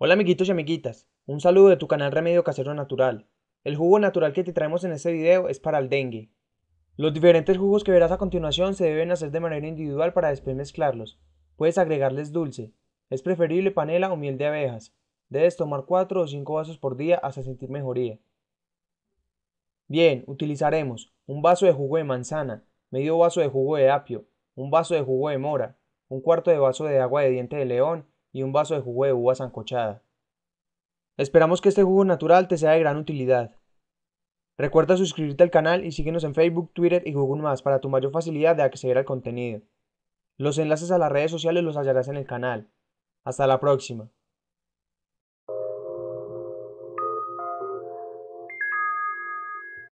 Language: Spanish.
Hola amiguitos y amiguitas, un saludo de tu canal Remedio Casero Natural. El jugo natural que te traemos en este video es para el dengue. Los diferentes jugos que verás a continuación se deben hacer de manera individual para después mezclarlos. Puedes agregarles dulce, es preferible panela o miel de abejas. Debes tomar 4 o 5 vasos por día hasta sentir mejoría. Bien, utilizaremos un vaso de jugo de manzana, medio vaso de jugo de apio, un vaso de jugo de mora, un cuarto de vaso de agua de diente de león y un vaso de jugo de uva sancochada. Esperamos que este jugo natural te sea de gran utilidad. Recuerda suscribirte al canal y síguenos en Facebook, Twitter y Google Más para tu mayor facilidad de acceder al contenido. Los enlaces a las redes sociales los hallarás en el canal. Hasta la próxima.